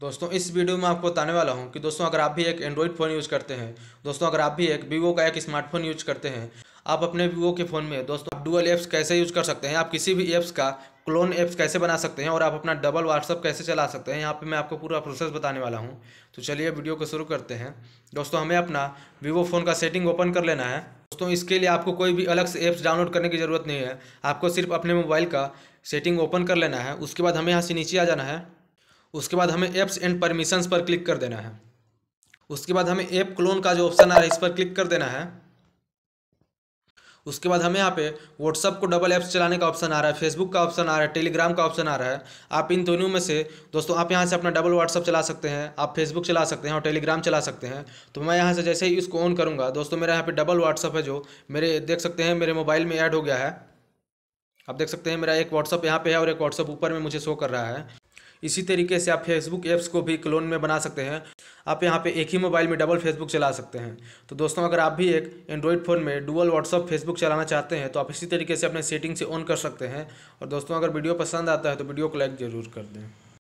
दोस्तों इस वीडियो में आपको बताने वाला हूं कि दोस्तों अगर आप भी एक एंड्रॉइड फ़ोन यूज़ करते हैं दोस्तों अगर आप भी एक वीवो का एक स्मार्टफोन यूज करते हैं आप अपने वीवो के फ़ोन में दोस्तों आप डुअल ऐप्स कैसे यूज़ कर सकते हैं आप किसी भी एप्स का क्लोन ऐप्स कैसे बना सकते हैं और आप अपना डबल व्हाट्सअप कैसे चला सकते हैं यहाँ पर मैं आपको पूरा प्रोसेस बताने वाला हूँ तो चलिए वीडियो को शुरू करते हैं दोस्तों हमें अपना वीवो फ़ोन का सेटिंग ओपन कर लेना है दोस्तों इसके लिए आपको कोई भी अलग से एप्स डाउनलोड करने की ज़रूरत नहीं है आपको सिर्फ अपने मोबाइल का सेटिंग ओपन कर लेना है उसके बाद हमें यहाँ से नीचे आ जाना है उसके बाद हमें ऐप्स एंड परमिशंस पर क्लिक कर देना है उसके बाद हमें ऐप क्लोन का जो ऑप्शन आ रहा है इस पर क्लिक कर देना है उसके बाद हमें यहाँ पे व्हाट्सअप को डबल ऐप्स चलाने का ऑप्शन आ रहा है फेसबुक का ऑप्शन आ रहा है टेलीग्राम का ऑप्शन आ रहा है आप इन दोनों में से दोस्तों आप यहाँ से अपना डबल व्हाट्सअप चला सकते हैं आप फेसबुक चला सकते हैं और टेलीग्राम चला सकते हैं तो मैं यहाँ से जैसे ही इसको ऑन करूँगा दोस्तों मेरा यहाँ पर डबल व्हाट्सअप है जो मेरे देख सकते हैं मेरे मोबाइल में ऐड हो गया है आप देख सकते हैं मेरा एक व्हाट्सअप यहाँ पे है और एक व्हाट्सअप ऊपर में मुझे शो कर रहा है इसी तरीके से आप फेसबुक ऐप्स को भी क्लोन में बना सकते हैं आप यहाँ पे एक ही मोबाइल में डबल फेसबुक चला सकते हैं तो दोस्तों अगर आप भी एक एंड्रॉयड फ़ोन में डुअल व्हाट्सअप फेसबुक चलाना चाहते हैं तो आप इसी तरीके से अपने सेटिंग से ऑन कर सकते हैं और दोस्तों अगर वीडियो पसंद आता है तो वीडियो को लाइक ज़रूर कर दें